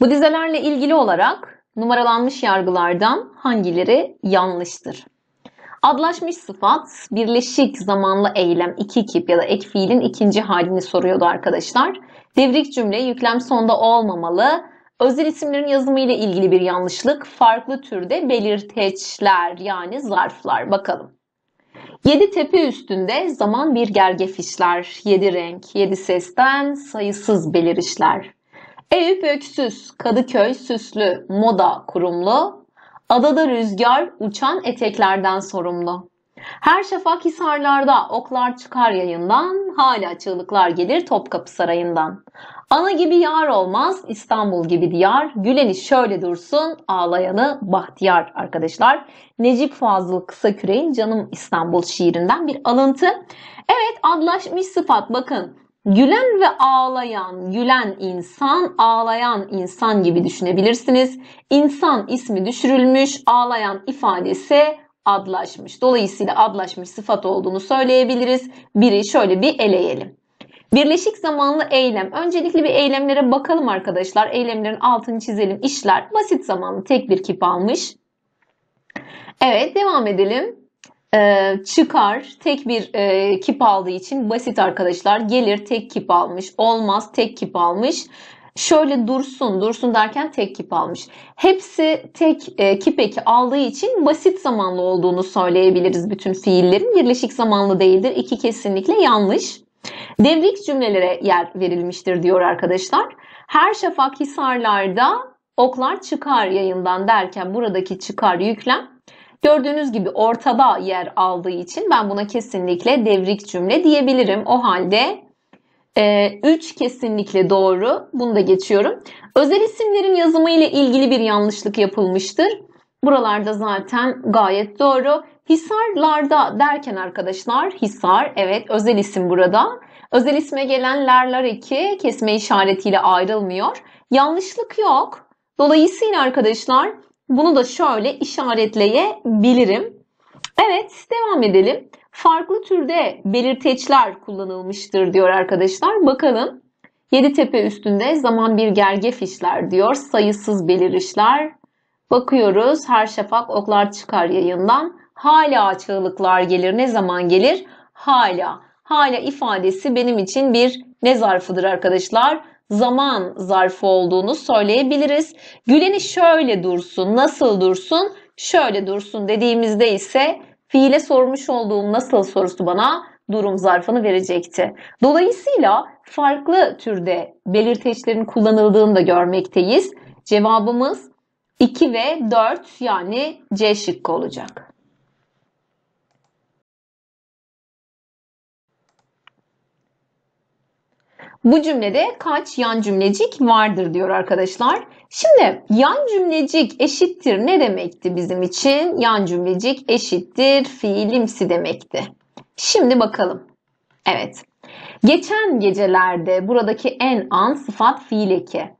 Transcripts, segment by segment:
Bu dizelerle ilgili olarak numaralanmış yargılardan hangileri yanlıştır? Adlaşmış sıfat, birleşik zamanlı eylem, iki kip ya da ek fiilin ikinci halini soruyordu arkadaşlar. Devrik cümle yüklem sonda olmamalı. Özel isimlerin yazımı ile ilgili bir yanlışlık. Farklı türde belirteçler yani zarflar. Bakalım. Yedi tepe üstünde zaman bir gerge fişler. Yedi renk, yedi sesten sayısız belirişler. Eyüp Öksüz, Kadıköy Süslü, Moda Kurumlu, Adada Rüzgar, Uçan Eteklerden Sorumlu. Her şafak hisarlarda oklar çıkar yayından, hala çığlıklar gelir Topkapı Sarayı'ndan. Ana gibi yar olmaz, İstanbul gibi diyar, güleni şöyle dursun, ağlayanı bahtiyar arkadaşlar. Necip Fazıl kısa Kısaküre'in Canım İstanbul şiirinden bir alıntı. Evet adlaşmış sıfat bakın Gülen ve ağlayan, gülen insan, ağlayan insan gibi düşünebilirsiniz. İnsan ismi düşürülmüş, ağlayan ifadesi adlaşmış. Dolayısıyla adlaşmış sıfat olduğunu söyleyebiliriz. Biri şöyle bir eleyelim. Birleşik zamanlı eylem. Öncelikle bir eylemlere bakalım arkadaşlar. Eylemlerin altını çizelim. İşler basit zamanlı tek bir kip almış. Evet devam edelim. E, çıkar tek bir e, kip aldığı için basit arkadaşlar gelir tek kip almış olmaz tek kip almış şöyle dursun dursun derken tek kip almış. Hepsi tek e, kip eki aldığı için basit zamanlı olduğunu söyleyebiliriz bütün fiillerin. Birleşik zamanlı değildir. iki kesinlikle yanlış. Devrik cümlelere yer verilmiştir diyor arkadaşlar. Her şafak hisarlarda oklar çıkar yayından derken buradaki çıkar yüklem Gördüğünüz gibi ortada yer aldığı için ben buna kesinlikle devrik cümle diyebilirim. O halde 3 e, kesinlikle doğru. Bunu da geçiyorum. Özel isimlerin yazımı ile ilgili bir yanlışlık yapılmıştır. Buralarda zaten gayet doğru. Hisarlarda derken arkadaşlar hisar evet özel isim burada. Özel isme gelen lerler eki kesme işaretiyle ayrılmıyor. Yanlışlık yok. Dolayısıyla arkadaşlar bunu da şöyle işaretleyebilirim. Evet devam edelim. Farklı türde belirteçler kullanılmıştır diyor arkadaşlar. Bakalım. Yeditepe üstünde zaman bir gerge fişler diyor. Sayısız belirişler. Bakıyoruz her şafak oklar çıkar yayından. Hala çığlıklar gelir. Ne zaman gelir? Hala. Hala ifadesi benim için bir ne zarfıdır arkadaşlar? zaman zarfı olduğunu söyleyebiliriz. Güleni şöyle dursun, nasıl dursun, şöyle dursun dediğimizde ise fiile sormuş olduğum nasıl sorusu bana durum zarfını verecekti. Dolayısıyla farklı türde belirteçlerin kullanıldığını da görmekteyiz. Cevabımız 2 ve 4 yani C şıkkı olacak. Bu cümlede kaç yan cümlecik vardır diyor arkadaşlar. Şimdi yan cümlecik eşittir ne demekti bizim için? Yan cümlecik eşittir fiilimsi demekti. Şimdi bakalım. Evet. Geçen gecelerde buradaki en an sıfat fiil eki.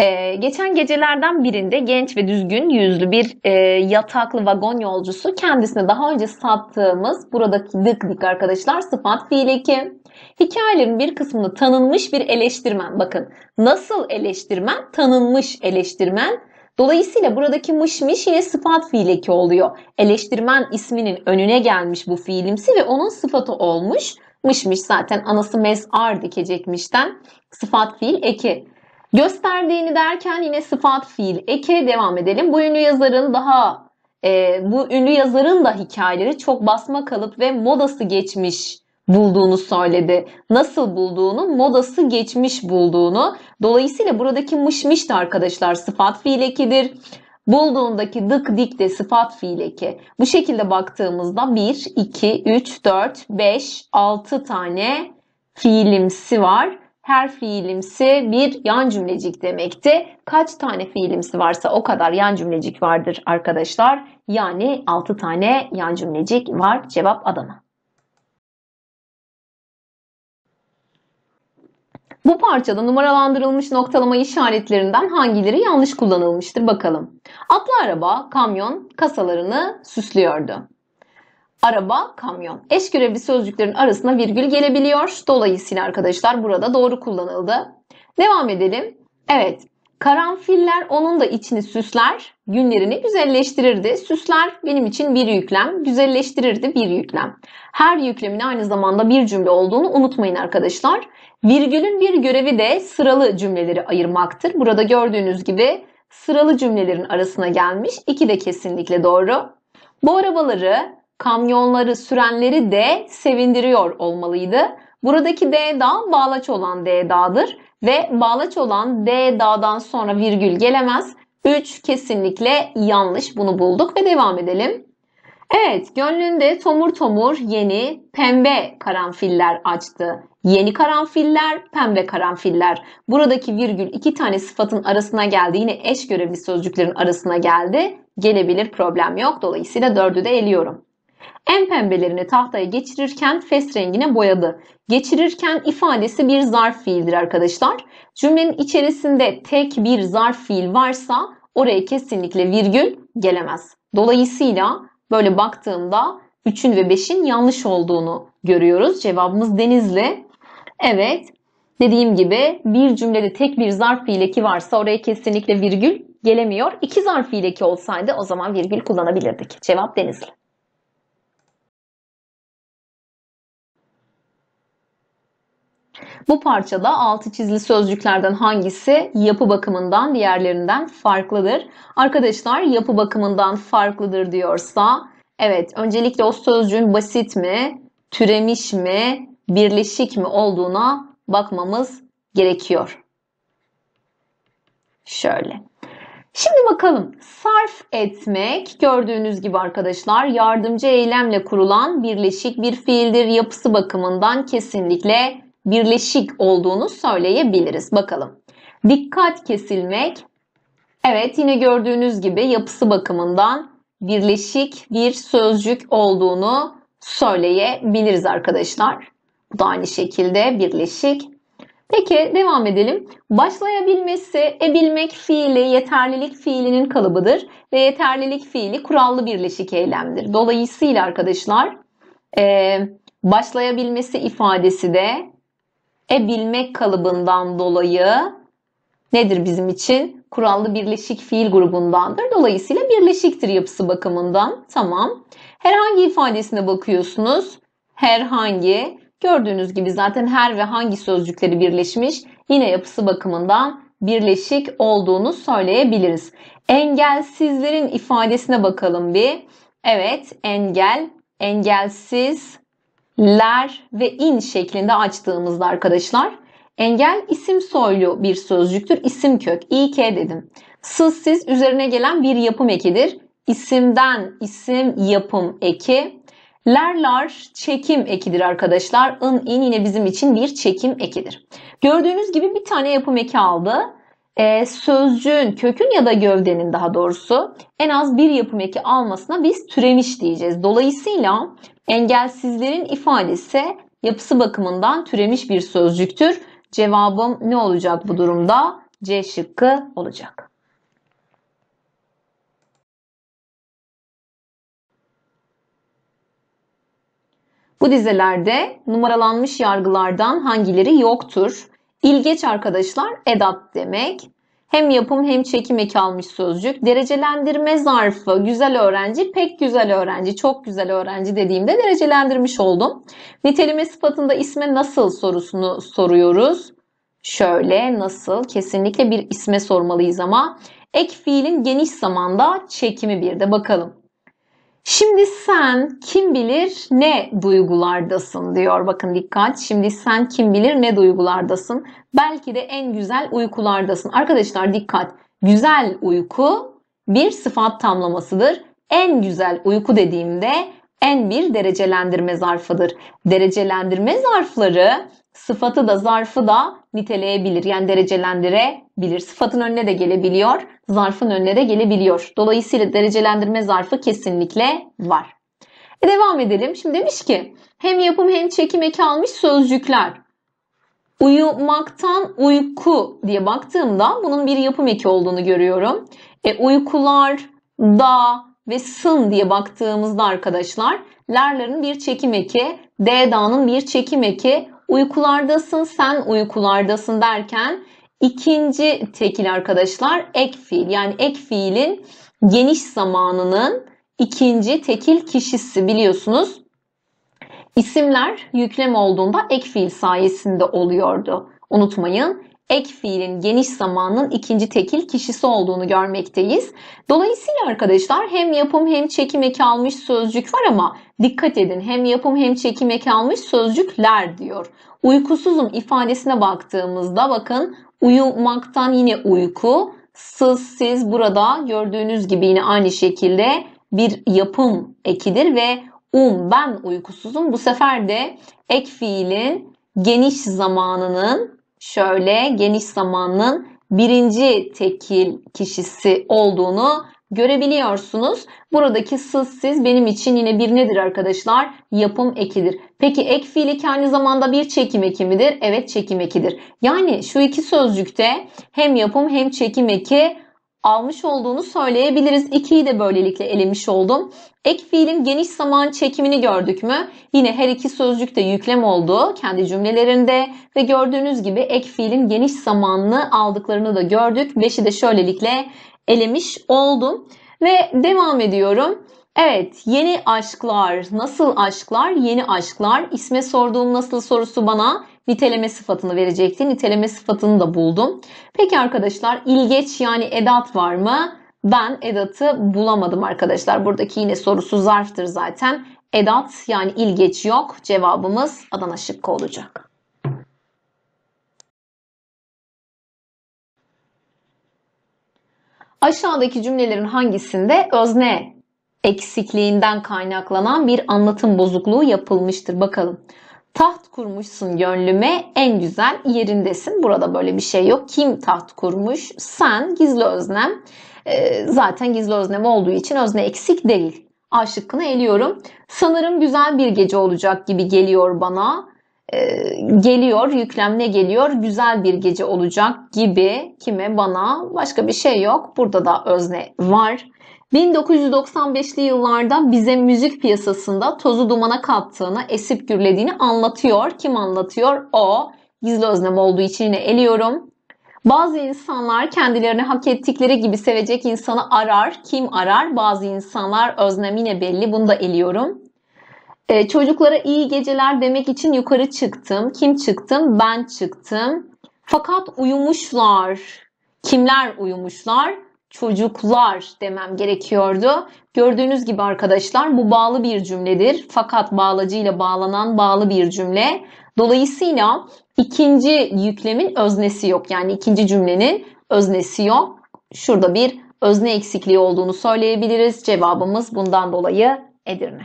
Ee, geçen gecelerden birinde genç ve düzgün yüzlü bir e, yataklı vagon yolcusu kendisine daha önce sattığımız buradaki dık dik arkadaşlar sıfat fiil eki. Hikayelerin bir kısmını tanınmış bir eleştirmen. Bakın nasıl eleştirmen? Tanınmış eleştirmen. Dolayısıyla buradaki mışmiş ile sıfat fiil eki oluyor. Eleştirmen isminin önüne gelmiş bu fiilimsi ve onun sıfatı olmuş. Mışmış zaten anası mezar dikecekmişten sıfat fiil eki. Gösterdiğini derken yine sıfat fiil eke devam edelim. Bu ünlü yazarın daha e, bu ünlü yazarın da hikayeleri çok basma kalıp ve modası geçmiş bulduğunu söyledi. Nasıl bulduğunu, modası geçmiş bulduğunu. Dolayısıyla buradaki mışmış da arkadaşlar sıfat fiil ekidir. Bulduğundaki dık dik de sıfat fiil eki. Bu şekilde baktığımızda 1, 2, 3, 4, 5, 6 tane fiilimsi var her fiilimsi bir yan cümlecik demekti. Kaç tane fiilimsi varsa o kadar yan cümlecik vardır arkadaşlar. Yani 6 tane yan cümlecik var. Cevap Adana. Bu parçada numaralandırılmış noktalama işaretlerinden hangileri yanlış kullanılmıştır bakalım. Atlı araba kamyon kasalarını süslüyordu araba, kamyon. Eş görevli sözcüklerin arasına virgül gelebiliyor. Dolayısıyla arkadaşlar burada doğru kullanıldı. Devam edelim. Evet. Karanfiller onun da içini süsler, günlerini güzelleştirirdi. Süsler benim için bir yüklem, güzelleştirirdi bir yüklem. Her yüklemin aynı zamanda bir cümle olduğunu unutmayın arkadaşlar. Virgülün bir görevi de sıralı cümleleri ayırmaktır. Burada gördüğünüz gibi sıralı cümlelerin arasına gelmiş. İki de kesinlikle doğru. Bu arabaları kamyonları sürenleri de sevindiriyor olmalıydı. Buradaki D dağ bağlaç olan D dağdır ve bağlaç olan D dağdan sonra virgül gelemez. 3 kesinlikle yanlış. Bunu bulduk ve devam edelim. Evet, gönlünde tomur tomur yeni pembe karanfiller açtı. Yeni karanfiller, pembe karanfiller. Buradaki virgül iki tane sıfatın arasına geldi. Yine eş görevli sözcüklerin arasına geldi. Gelebilir problem yok. Dolayısıyla dördü de eliyorum. En pembelerini tahtaya geçirirken fes rengine boyadı. Geçirirken ifadesi bir zarf fiildir arkadaşlar. Cümlenin içerisinde tek bir zarf fiil varsa oraya kesinlikle virgül gelemez. Dolayısıyla böyle baktığımda 3'ün ve 5'in yanlış olduğunu görüyoruz. Cevabımız Denizli. Evet. Dediğim gibi bir cümlede tek bir zarf fiileki varsa oraya kesinlikle virgül gelemiyor. İki zarf fiileki olsaydı o zaman virgül kullanabilirdik. Cevap Denizli. Bu parçada altı çizili sözcüklerden hangisi yapı bakımından diğerlerinden farklıdır? Arkadaşlar yapı bakımından farklıdır diyorsa evet öncelikle o sözcüğün basit mi, türemiş mi, birleşik mi olduğuna bakmamız gerekiyor. Şöyle. Şimdi bakalım sarf etmek gördüğünüz gibi arkadaşlar yardımcı eylemle kurulan birleşik bir fiildir. Yapısı bakımından kesinlikle birleşik olduğunu söyleyebiliriz. Bakalım. Dikkat kesilmek. Evet yine gördüğünüz gibi yapısı bakımından birleşik bir sözcük olduğunu söyleyebiliriz arkadaşlar. Bu da aynı şekilde birleşik. Peki devam edelim. Başlayabilmesi ebilmek fiili yeterlilik fiilinin kalıbıdır ve yeterlilik fiili kurallı birleşik eylemdir. Dolayısıyla arkadaşlar başlayabilmesi ifadesi de e bilmek kalıbından dolayı nedir bizim için? Kurallı birleşik fiil grubundandır. Dolayısıyla birleşiktir yapısı bakımından. Tamam. Herhangi ifadesine bakıyorsunuz. Herhangi. Gördüğünüz gibi zaten her ve hangi sözcükleri birleşmiş. Yine yapısı bakımından birleşik olduğunu söyleyebiliriz. Engelsizlerin ifadesine bakalım bir. Evet, engel, engelsiz, ler ve in şeklinde açtığımızda arkadaşlar engel isim soylu bir sözcüktür. İsim kök. İK dedim. Sız siz üzerine gelen bir yapım ekidir. İsimden isim yapım eki. Lerlar çekim ekidir arkadaşlar. ın in yine bizim için bir çekim ekidir. Gördüğünüz gibi bir tane yapım eki aldı. Ee, sözcüğün kökün ya da gövdenin daha doğrusu en az bir yapım eki almasına biz türemiş diyeceğiz. Dolayısıyla Engelsizlerin ifadesi yapısı bakımından türemiş bir sözcüktür. Cevabım ne olacak bu durumda? C şıkkı olacak. Bu dizelerde numaralanmış yargılardan hangileri yoktur? İlgeç arkadaşlar edat demek. Hem yapım hem çekim eki almış sözcük. Derecelendirme zarfı güzel öğrenci, pek güzel öğrenci, çok güzel öğrenci dediğimde derecelendirmiş oldum. Niteleme sıfatında isme nasıl sorusunu soruyoruz. Şöyle nasıl kesinlikle bir isme sormalıyız ama ek fiilin geniş zamanda çekimi bir de bakalım. Şimdi sen kim bilir ne duygulardasın diyor. Bakın dikkat. Şimdi sen kim bilir ne duygulardasın. Belki de en güzel uykulardasın. Arkadaşlar dikkat. Güzel uyku bir sıfat tamlamasıdır. En güzel uyku dediğimde en bir derecelendirme zarfıdır. Derecelendirme zarfları sıfatı da zarfı da niteleyebilir. Yani derecelendirebilir. Sıfatın önüne de gelebiliyor. Zarfın önüne de gelebiliyor. Dolayısıyla derecelendirme zarfı kesinlikle var. E devam edelim. Şimdi demiş ki hem yapım hem çekim eki almış sözcükler. Uyumaktan uyku diye baktığımda bunun bir yapım eki olduğunu görüyorum. E, uykular, da ve sın diye baktığımızda arkadaşlar lerlerin bir çekim eki, d da'nın bir çekim eki, Uykulardasın, sen uykulardasın derken ikinci tekil arkadaşlar ek fiil. Yani ek fiilin geniş zamanının ikinci tekil kişisi biliyorsunuz. İsimler yüklem olduğunda ek fiil sayesinde oluyordu. Unutmayın ek fiilin geniş zamanın ikinci tekil kişisi olduğunu görmekteyiz. Dolayısıyla arkadaşlar hem yapım hem çekim eki almış sözcük var ama dikkat edin hem yapım hem çekim eki almış sözcükler diyor. Uykusuzum ifadesine baktığımızda bakın uyumaktan yine uyku, sız siz burada gördüğünüz gibi yine aynı şekilde bir yapım ekidir ve um ben uykusuzum bu sefer de ek fiilin geniş zamanının şöyle geniş zamanın birinci tekil kişisi olduğunu görebiliyorsunuz. Buradaki sız siz benim için yine bir nedir arkadaşlar? Yapım ekidir. Peki ek fiil iki zamanda bir çekim eki midir? Evet çekim ekidir. Yani şu iki sözcükte hem yapım hem çekim eki almış olduğunu söyleyebiliriz. 2'yi de böylelikle elemiş oldum. Ek fiilin geniş zaman çekimini gördük mü? Yine her iki sözcükte de yüklem oldu kendi cümlelerinde ve gördüğünüz gibi ek fiilin geniş zamanlı aldıklarını da gördük. 5'i de şöylelikle elemiş oldum ve devam ediyorum. Evet, yeni aşklar, nasıl aşklar? Yeni aşklar. isme sorduğum nasıl sorusu bana niteleme sıfatını verecekti. Niteleme sıfatını da buldum. Peki arkadaşlar ilgeç yani edat var mı? Ben edatı bulamadım arkadaşlar. Buradaki yine sorusu zarftır zaten. Edat yani ilgeç yok. Cevabımız Adana şıkkı olacak. Aşağıdaki cümlelerin hangisinde özne eksikliğinden kaynaklanan bir anlatım bozukluğu yapılmıştır? Bakalım. Taht kurmuşsun gönlüme en güzel yerindesin. Burada böyle bir şey yok. Kim taht kurmuş? Sen gizli öznem. E, zaten gizli öznem olduğu için özne eksik değil. A şıkkını eliyorum. Sanırım güzel bir gece olacak gibi geliyor bana. E, geliyor, yüklemle geliyor. Güzel bir gece olacak gibi kime bana başka bir şey yok. Burada da özne var. 1995'li yıllarda bize müzik piyasasında tozu dumana kattığını, esip gürlediğini anlatıyor. Kim anlatıyor? O. Gizli öznem olduğu için yine eliyorum. Bazı insanlar kendilerini hak ettikleri gibi sevecek insanı arar. Kim arar? Bazı insanlar öznem yine belli. Bunu da eliyorum. Ee, çocuklara iyi geceler demek için yukarı çıktım. Kim çıktım? Ben çıktım. Fakat uyumuşlar. Kimler uyumuşlar? çocuklar demem gerekiyordu. Gördüğünüz gibi arkadaşlar bu bağlı bir cümledir. Fakat bağlacı ile bağlanan bağlı bir cümle. Dolayısıyla ikinci yüklemin öznesi yok. Yani ikinci cümlenin öznesi yok. Şurada bir özne eksikliği olduğunu söyleyebiliriz. Cevabımız bundan dolayı Edirne.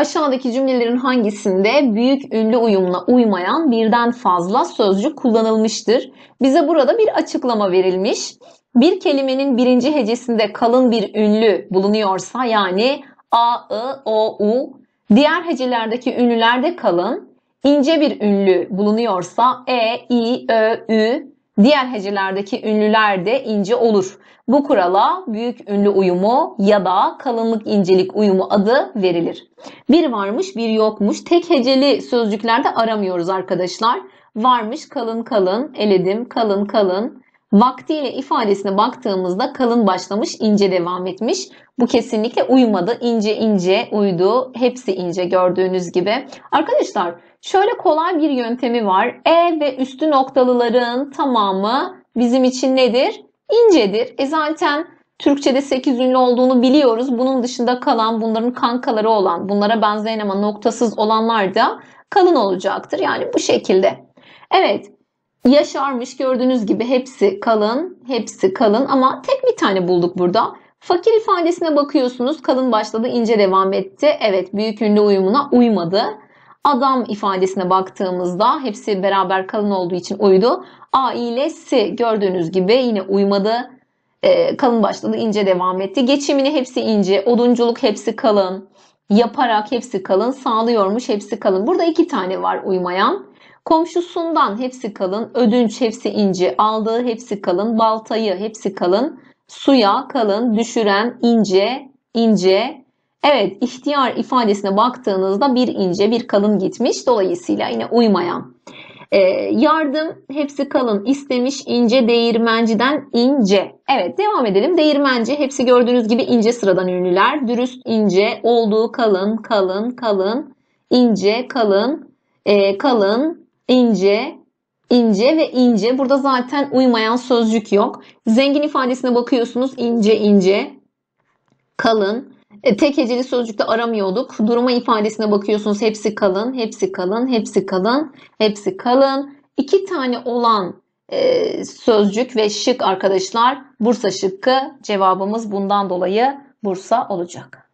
Aşağıdaki cümlelerin hangisinde büyük ünlü uyumuna uymayan birden fazla sözcük kullanılmıştır? Bize burada bir açıklama verilmiş. Bir kelimenin birinci hecesinde kalın bir ünlü bulunuyorsa yani a, ı, o, u, diğer hecelerdeki ünlüler de kalın, ince bir ünlü bulunuyorsa e, i, ö, ü, Diğer hecelerdeki ünlüler de ince olur. Bu kurala büyük ünlü uyumu ya da kalınlık incelik uyumu adı verilir. Bir varmış bir yokmuş. Tek heceli sözcüklerde aramıyoruz arkadaşlar. Varmış kalın kalın, eledim kalın kalın, Vaktiyle ifadesine baktığımızda kalın başlamış, ince devam etmiş. Bu kesinlikle uymadı. İnce ince uydu. Hepsi ince gördüğünüz gibi. Arkadaşlar şöyle kolay bir yöntemi var. E ve üstü noktalıların tamamı bizim için nedir? İncedir. E zaten Türkçe'de 8 ünlü olduğunu biliyoruz. Bunun dışında kalan, bunların kankaları olan, bunlara benzeyen ama noktasız olanlar da kalın olacaktır. Yani bu şekilde. Evet, Yaşarmış gördüğünüz gibi hepsi kalın, hepsi kalın ama tek bir tane bulduk burada. Fakir ifadesine bakıyorsunuz kalın başladı ince devam etti. Evet büyük ünlü uyumuna uymadı. Adam ifadesine baktığımızda hepsi beraber kalın olduğu için uydu. Ailesi gördüğünüz gibi yine uymadı. E, kalın başladı ince devam etti. Geçimini hepsi ince, odunculuk hepsi kalın. Yaparak hepsi kalın, sağlıyormuş hepsi kalın. Burada iki tane var uymayan. Komşusundan hepsi kalın, ödünç hepsi inci, aldığı hepsi kalın, baltayı hepsi kalın, suya kalın, düşüren ince, ince. Evet ihtiyar ifadesine baktığınızda bir ince bir kalın gitmiş. Dolayısıyla yine uymayan. E, yardım hepsi kalın istemiş ince değirmenciden ince. Evet devam edelim. Değirmenci hepsi gördüğünüz gibi ince sıradan ünlüler. Dürüst ince olduğu kalın kalın kalın ince kalın e, kalın ince, ince ve ince. Burada zaten uymayan sözcük yok. Zengin ifadesine bakıyorsunuz ince ince, kalın. E, tek heceli sözcükte aramıyorduk. Duruma ifadesine bakıyorsunuz hepsi kalın, hepsi kalın, hepsi kalın, hepsi kalın. İki tane olan e, sözcük ve şık arkadaşlar Bursa şıkkı cevabımız bundan dolayı Bursa olacak.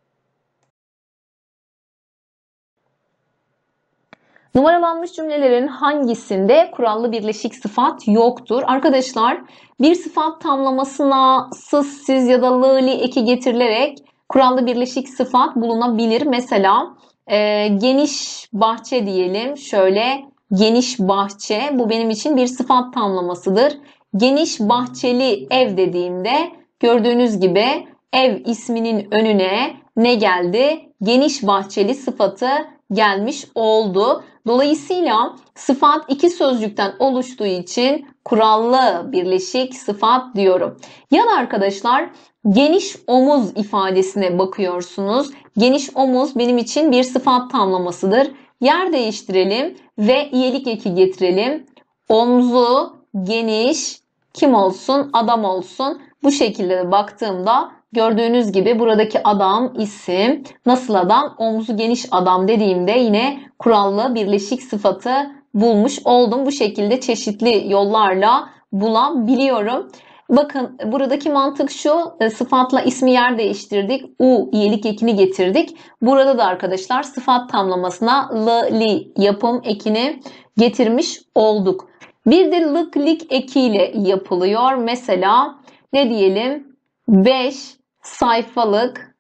Numaralanmış cümlelerin hangisinde kurallı birleşik sıfat yoktur? Arkadaşlar bir sıfat tamlamasına sız, siz ya da lı, eki getirilerek kurallı birleşik sıfat bulunabilir. Mesela e, geniş bahçe diyelim. Şöyle geniş bahçe bu benim için bir sıfat tamlamasıdır. Geniş bahçeli ev dediğimde gördüğünüz gibi ev isminin önüne ne geldi? Geniş bahçeli sıfatı gelmiş oldu. Dolayısıyla sıfat iki sözcükten oluştuğu için kurallı birleşik sıfat diyorum. Yan arkadaşlar geniş omuz ifadesine bakıyorsunuz. Geniş omuz benim için bir sıfat tamlamasıdır. Yer değiştirelim ve iyelik eki getirelim. Omzu geniş kim olsun? Adam olsun. Bu şekilde baktığımda Gördüğünüz gibi buradaki adam isim. Nasıl adam? Omzu geniş adam dediğimde yine kurallı birleşik sıfatı bulmuş oldum. Bu şekilde çeşitli yollarla bulabiliyorum. Bakın buradaki mantık şu e, sıfatla ismi yer değiştirdik. U iyilik ekini getirdik. Burada da arkadaşlar sıfat tamlamasına l, li yapım ekini getirmiş olduk. Bir de lık lik ekiyle yapılıyor. Mesela ne diyelim? 5 sayfalık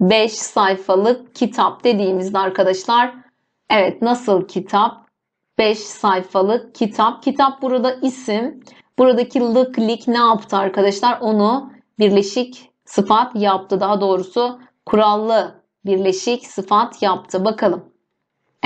5 sayfalık kitap dediğimizde arkadaşlar evet nasıl kitap 5 sayfalık kitap kitap burada isim buradaki lık lik ne yaptı arkadaşlar onu birleşik sıfat yaptı daha doğrusu kurallı birleşik sıfat yaptı bakalım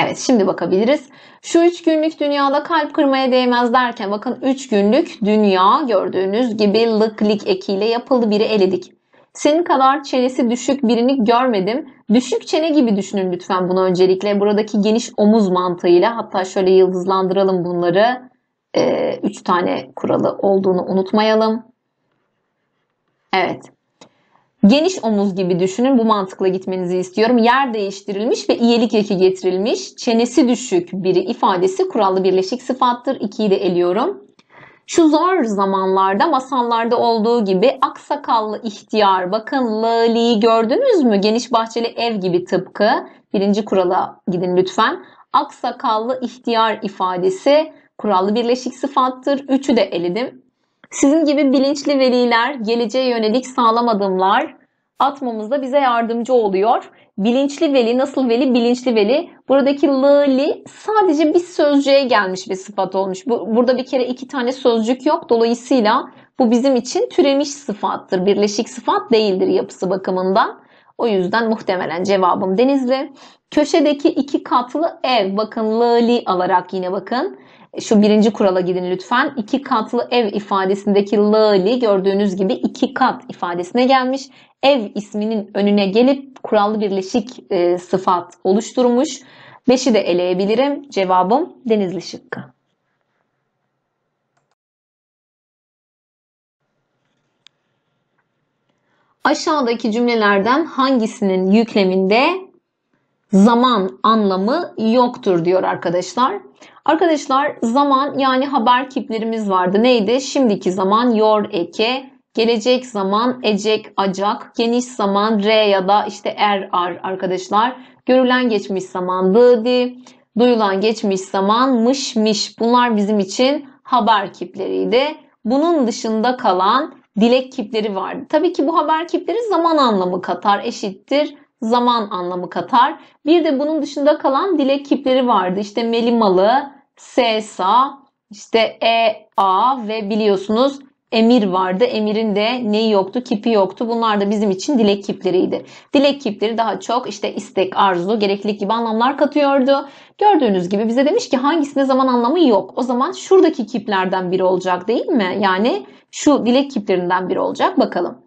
Evet şimdi bakabiliriz. Şu 3 günlük dünyada kalp kırmaya değmez derken bakın 3 günlük dünya gördüğünüz gibi lık lik ekiyle yapıldı biri eledik. Senin kadar çenesi düşük birini görmedim. Düşük çene gibi düşünün lütfen bunu öncelikle. Buradaki geniş omuz mantığıyla hatta şöyle yıldızlandıralım bunları. 3 ee, tane kuralı olduğunu unutmayalım. Evet. Geniş omuz gibi düşünün. Bu mantıkla gitmenizi istiyorum. Yer değiştirilmiş ve iyilik eki getirilmiş. Çenesi düşük biri ifadesi kurallı birleşik sıfattır. 2'yi de eliyorum. Şu zor zamanlarda masallarda olduğu gibi aksakallı ihtiyar bakın Lali'yi gördünüz mü? Geniş bahçeli ev gibi tıpkı. Birinci kurala gidin lütfen. Aksakallı ihtiyar ifadesi kurallı birleşik sıfattır. Üçü de eledim. Sizin gibi bilinçli veliler geleceğe yönelik sağlam adımlar atmamızda bize yardımcı oluyor. Bilinçli veli nasıl veli? Bilinçli veli. Buradaki lili sadece bir sözcüğe gelmiş bir sıfat olmuş. Bu, burada bir kere iki tane sözcük yok. Dolayısıyla bu bizim için türemiş sıfattır. Birleşik sıfat değildir yapısı bakımından. O yüzden muhtemelen cevabım Denizli. Köşedeki iki katlı ev bakın lili alarak yine bakın şu birinci kurala gidin lütfen. İki katlı ev ifadesindeki lali gördüğünüz gibi iki kat ifadesine gelmiş. Ev isminin önüne gelip kurallı birleşik e, sıfat oluşturmuş. Beşi de eleyebilirim. Cevabım denizli şıkkı. Aşağıdaki cümlelerden hangisinin yükleminde zaman anlamı yoktur diyor arkadaşlar. Arkadaşlar zaman yani haber kiplerimiz vardı. Neydi? Şimdiki zaman yor eke, gelecek zaman ecek acak, geniş zaman re ya da işte er ar arkadaşlar. Görülen geçmiş zaman dıdi, duyulan geçmiş zaman mış miş. Bunlar bizim için haber kipleriydi. Bunun dışında kalan dilek kipleri vardı. Tabii ki bu haber kipleri zaman anlamı katar, eşittir, zaman anlamı katar. Bir de bunun dışında kalan dilek kipleri vardı. İşte melimalı, sesa, işte e, ve biliyorsunuz emir vardı. Emirin de neyi yoktu? Kipi yoktu. Bunlar da bizim için dilek kipleriydi. Dilek kipleri daha çok işte istek, arzu, gereklilik gibi anlamlar katıyordu. Gördüğünüz gibi bize demiş ki hangisinde zaman anlamı yok. O zaman şuradaki kiplerden biri olacak değil mi? Yani şu dilek kiplerinden biri olacak. Bakalım.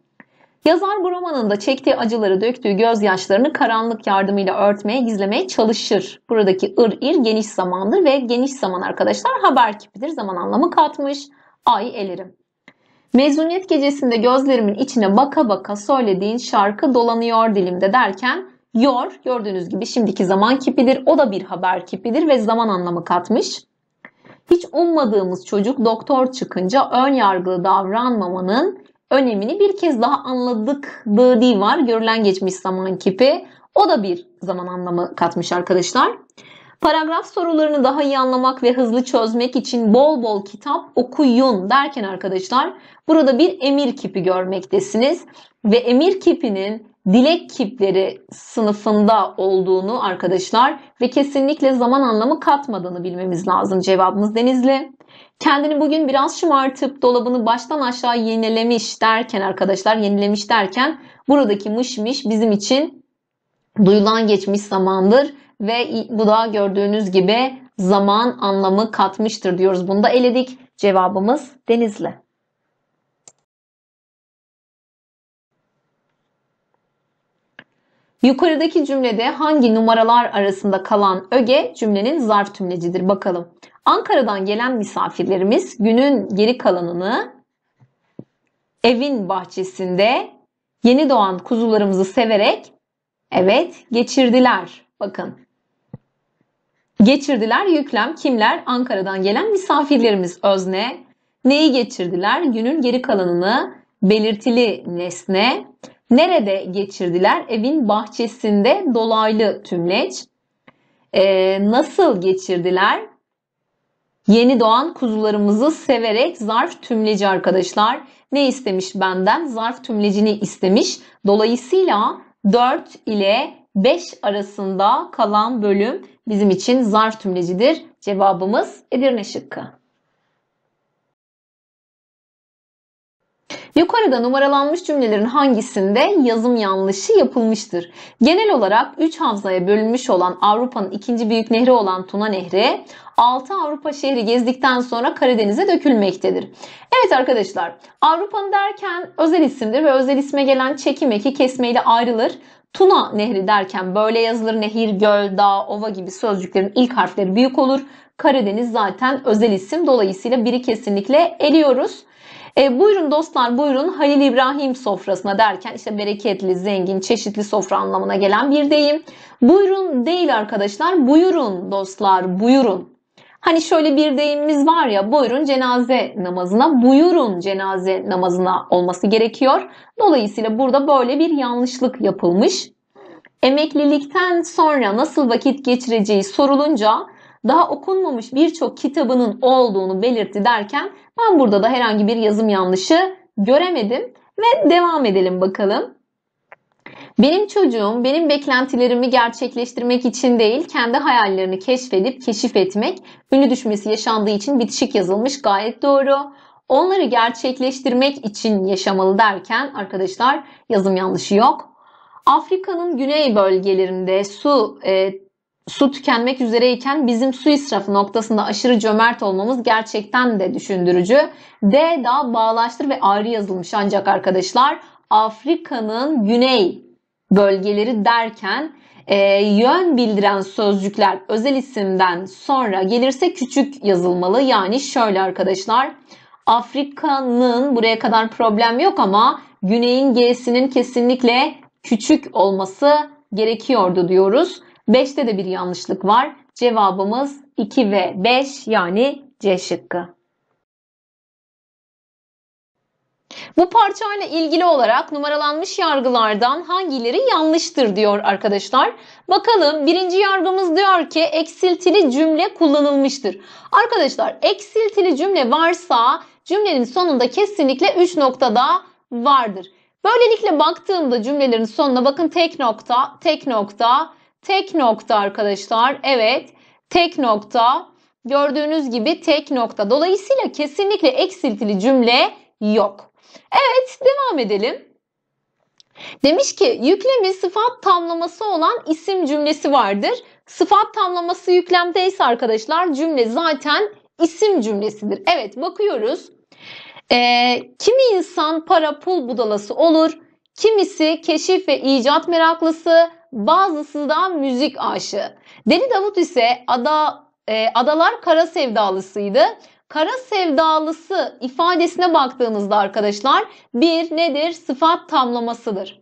Yazar bu romanında çektiği acıları döktüğü gözyaşlarını karanlık yardımıyla örtmeye, gizlemeye çalışır. Buradaki ır ir geniş zamandır ve geniş zaman arkadaşlar haber kipidir. Zaman anlamı katmış. Ay elerim. Mezuniyet gecesinde gözlerimin içine baka baka söylediğin şarkı dolanıyor dilimde derken yor gördüğünüz gibi şimdiki zaman kipidir. O da bir haber kipidir ve zaman anlamı katmış. Hiç ummadığımız çocuk doktor çıkınca ön yargılı davranmamanın önemini bir kez daha anladık. Dıdi var. Görülen geçmiş zaman kipi. O da bir zaman anlamı katmış arkadaşlar. Paragraf sorularını daha iyi anlamak ve hızlı çözmek için bol bol kitap okuyun derken arkadaşlar burada bir emir kipi görmektesiniz. Ve emir kipinin dilek kipleri sınıfında olduğunu arkadaşlar ve kesinlikle zaman anlamı katmadığını bilmemiz lazım cevabımız Denizli. Kendini bugün biraz şımartıp dolabını baştan aşağı yenilemiş derken arkadaşlar yenilemiş derken buradaki mışmış bizim için duyulan geçmiş zamandır ve bu da gördüğünüz gibi zaman anlamı katmıştır diyoruz. Bunu da eledik. Cevabımız Denizli. Yukarıdaki cümlede hangi numaralar arasında kalan öge cümlenin zarf tümlecidir bakalım. Ankara'dan gelen misafirlerimiz günün geri kalanını evin bahçesinde yeni doğan kuzularımızı severek evet geçirdiler. Bakın geçirdiler yüklem kimler? Ankara'dan gelen misafirlerimiz özne. Neyi geçirdiler? Günün geri kalanını belirtili nesne. Nerede geçirdiler? Evin bahçesinde dolaylı tümleç. Ee, nasıl geçirdiler? Yeni doğan kuzularımızı severek zarf tümleci arkadaşlar. Ne istemiş benden? Zarf tümlecini istemiş. Dolayısıyla 4 ile 5 arasında kalan bölüm bizim için zarf tümlecidir. Cevabımız Edirne şıkkı. Yukarıda numaralanmış cümlelerin hangisinde yazım yanlışı yapılmıştır? Genel olarak 3 havzaya bölünmüş olan Avrupa'nın ikinci büyük nehri olan Tuna Nehri 6 Avrupa şehri gezdikten sonra Karadeniz'e dökülmektedir. Evet arkadaşlar Avrupa'nın derken özel isimdir ve özel isme gelen çekim eki kesmeyle ayrılır. Tuna Nehri derken böyle yazılır. Nehir, göl, dağ, ova gibi sözcüklerin ilk harfleri büyük olur. Karadeniz zaten özel isim. Dolayısıyla biri kesinlikle eliyoruz. E, buyurun dostlar buyurun Halil İbrahim sofrasına derken işte bereketli, zengin, çeşitli sofra anlamına gelen bir deyim. Buyurun değil arkadaşlar buyurun dostlar buyurun. Hani şöyle bir deyimimiz var ya buyurun cenaze namazına, buyurun cenaze namazına olması gerekiyor. Dolayısıyla burada böyle bir yanlışlık yapılmış. Emeklilikten sonra nasıl vakit geçireceği sorulunca daha okunmamış birçok kitabının olduğunu belirtti derken ben burada da herhangi bir yazım yanlışı göremedim ve devam edelim bakalım. Benim çocuğum benim beklentilerimi gerçekleştirmek için değil, kendi hayallerini keşfedip keşif etmek, ünlü düşmesi yaşandığı için bitişik yazılmış gayet doğru. Onları gerçekleştirmek için yaşamalı derken arkadaşlar yazım yanlışı yok. Afrika'nın güney bölgelerinde su e, su tükenmek üzereyken bizim su israfı noktasında aşırı cömert olmamız gerçekten de düşündürücü. D daha bağlaştır ve ayrı yazılmış ancak arkadaşlar Afrika'nın güney bölgeleri derken e, yön bildiren sözcükler özel isimden sonra gelirse küçük yazılmalı. Yani şöyle arkadaşlar Afrika'nın buraya kadar problem yok ama güneyin G'sinin kesinlikle küçük olması gerekiyordu diyoruz. 5'te de bir yanlışlık var. Cevabımız 2 ve 5 yani C şıkkı. Bu parçayla ilgili olarak numaralanmış yargılardan hangileri yanlıştır diyor arkadaşlar. Bakalım birinci yargımız diyor ki eksiltili cümle kullanılmıştır. Arkadaşlar eksiltili cümle varsa cümlenin sonunda kesinlikle 3 noktada vardır. Böylelikle baktığımda cümlelerin sonuna bakın tek nokta, tek nokta, Tek nokta arkadaşlar. Evet tek nokta. Gördüğünüz gibi tek nokta. Dolayısıyla kesinlikle eksiltili cümle yok. Evet devam edelim. Demiş ki yüklemi sıfat tamlaması olan isim cümlesi vardır. Sıfat tamlaması yüklemdeyse arkadaşlar cümle zaten isim cümlesidir. Evet bakıyoruz. Ee, kimi insan para pul budalası olur, kimisi keşif ve icat meraklısı, bazısı da müzik aşığı. Deli Davut ise ada, e, adalar kara sevdalısıydı. Kara sevdalısı ifadesine baktığımızda arkadaşlar bir nedir? Sıfat tamlamasıdır.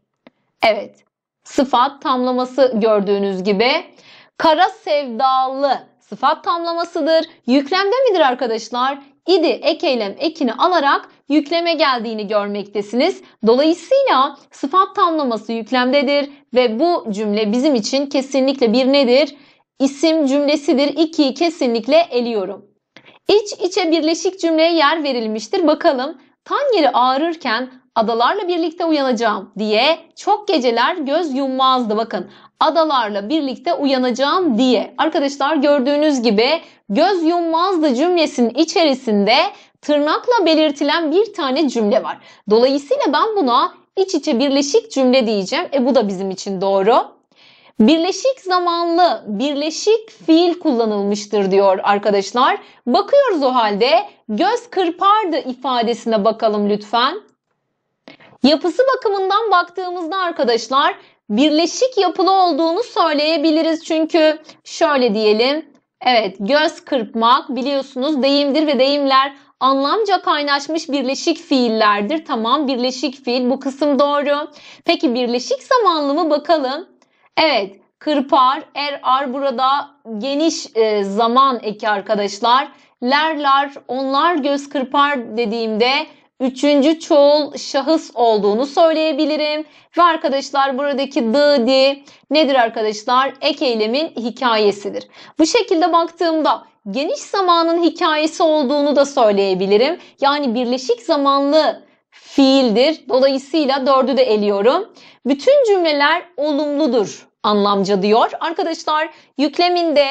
Evet sıfat tamlaması gördüğünüz gibi kara sevdalı sıfat tamlamasıdır. Yüklemde midir arkadaşlar? idi ek eylem ekini alarak yükleme geldiğini görmektesiniz. Dolayısıyla sıfat tamlaması yüklemdedir ve bu cümle bizim için kesinlikle bir nedir? İsim cümlesidir. 2'yi kesinlikle eliyorum. İç içe birleşik cümleye yer verilmiştir. Bakalım tan ağırırken adalarla birlikte uyanacağım diye çok geceler göz yummazdı. Bakın adalarla birlikte uyanacağım diye. Arkadaşlar gördüğünüz gibi göz yummazdı cümlesinin içerisinde tırnakla belirtilen bir tane cümle var. Dolayısıyla ben buna iç içe birleşik cümle diyeceğim. E bu da bizim için doğru. Birleşik zamanlı, birleşik fiil kullanılmıştır diyor arkadaşlar. Bakıyoruz o halde göz kırpardı ifadesine bakalım lütfen. Yapısı bakımından baktığımızda arkadaşlar birleşik yapılı olduğunu söyleyebiliriz. Çünkü şöyle diyelim. Evet göz kırpmak biliyorsunuz deyimdir ve deyimler anlamca kaynaşmış birleşik fiillerdir. Tamam birleşik fiil bu kısım doğru. Peki birleşik zamanlı mı bakalım? Evet kırpar, er, ar burada geniş e, zaman eki arkadaşlar. Lerlar, onlar göz kırpar dediğimde üçüncü çoğul şahıs olduğunu söyleyebilirim. Ve arkadaşlar buradaki dı nedir arkadaşlar? Ek eylemin hikayesidir. Bu şekilde baktığımda geniş zamanın hikayesi olduğunu da söyleyebilirim. Yani birleşik zamanlı fiildir. Dolayısıyla dördü de eliyorum. Bütün cümleler olumludur anlamca diyor. Arkadaşlar yükleminde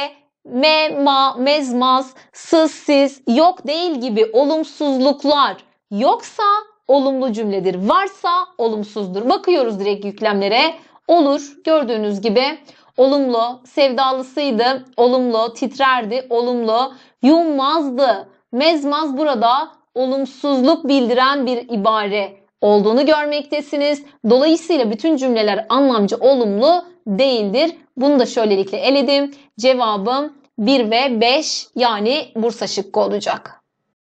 me, ma, mezmaz, sız, siz, yok değil gibi olumsuzluklar Yoksa olumlu cümledir. Varsa olumsuzdur. Bakıyoruz direkt yüklemlere. Olur. Gördüğünüz gibi olumlu, sevdalısıydı, olumlu, titrerdi, olumlu, yummazdı. Mezmaz burada olumsuzluk bildiren bir ibare olduğunu görmektesiniz. Dolayısıyla bütün cümleler anlamcı olumlu değildir. Bunu da şöylelikle eledim. Cevabım 1 ve 5 yani Bursa şıkkı olacak.